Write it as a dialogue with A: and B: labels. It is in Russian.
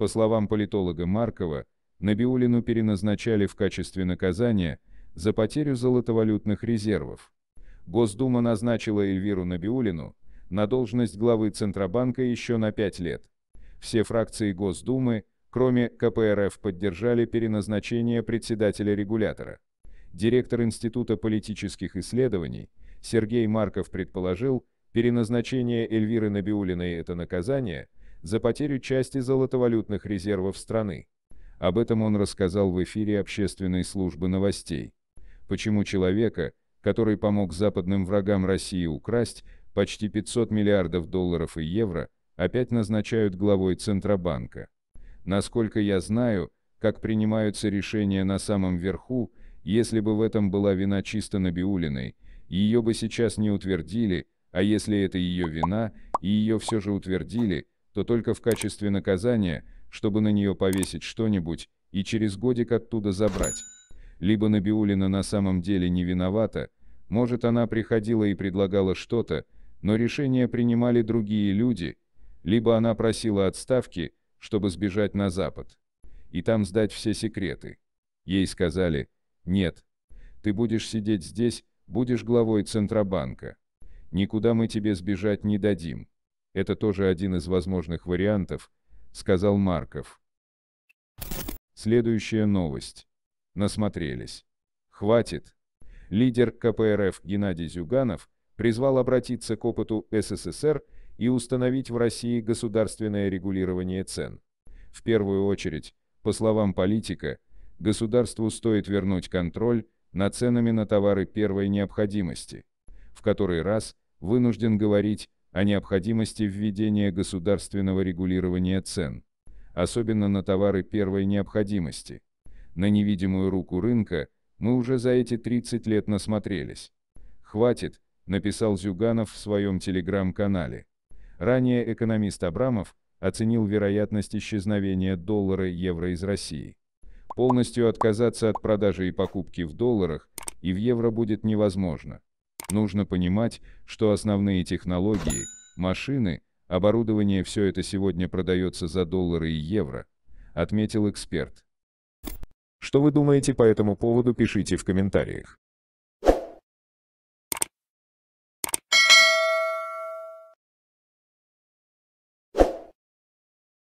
A: По словам политолога Маркова, Набиулину переназначали в качестве наказания за потерю золотовалютных резервов. Госдума назначила Эльвиру Набиулину на должность главы Центробанка еще на пять лет. Все фракции Госдумы, кроме КПРФ, поддержали переназначение председателя регулятора. Директор Института политических исследований Сергей Марков предположил, переназначение Эльвиры Набиулиной это наказание – за потерю части золотовалютных резервов страны. Об этом он рассказал в эфире общественной службы новостей. Почему человека, который помог западным врагам России украсть почти 500 миллиардов долларов и евро, опять назначают главой Центробанка. Насколько я знаю, как принимаются решения на самом верху, если бы в этом была вина чисто Набиулиной, ее бы сейчас не утвердили, а если это ее вина, и ее все же утвердили, то только в качестве наказания, чтобы на нее повесить что-нибудь и через годик оттуда забрать. Либо Набиулина на самом деле не виновата, может она приходила и предлагала что-то, но решение принимали другие люди, либо она просила отставки, чтобы сбежать на Запад. И там сдать все секреты. Ей сказали, нет, ты будешь сидеть здесь, будешь главой Центробанка. Никуда мы тебе сбежать не дадим. Это тоже один из возможных вариантов, сказал Марков. Следующая новость. Насмотрелись. Хватит. Лидер КПРФ Геннадий Зюганов призвал обратиться к опыту СССР и установить в России государственное регулирование цен. В первую очередь, по словам политика, государству стоит вернуть контроль над ценами на товары первой необходимости. В который раз вынужден говорить, о необходимости введения государственного регулирования цен, особенно на товары первой необходимости. На невидимую руку рынка мы уже за эти 30 лет насмотрелись. «Хватит», — написал Зюганов в своем телеграм-канале. Ранее экономист Абрамов оценил вероятность исчезновения доллара и евро из России. Полностью отказаться от продажи и покупки в долларах и в евро будет невозможно. Нужно понимать, что основные технологии, машины, оборудование – все это сегодня продается за доллары и евро, отметил эксперт. Что вы думаете по этому поводу, пишите в комментариях.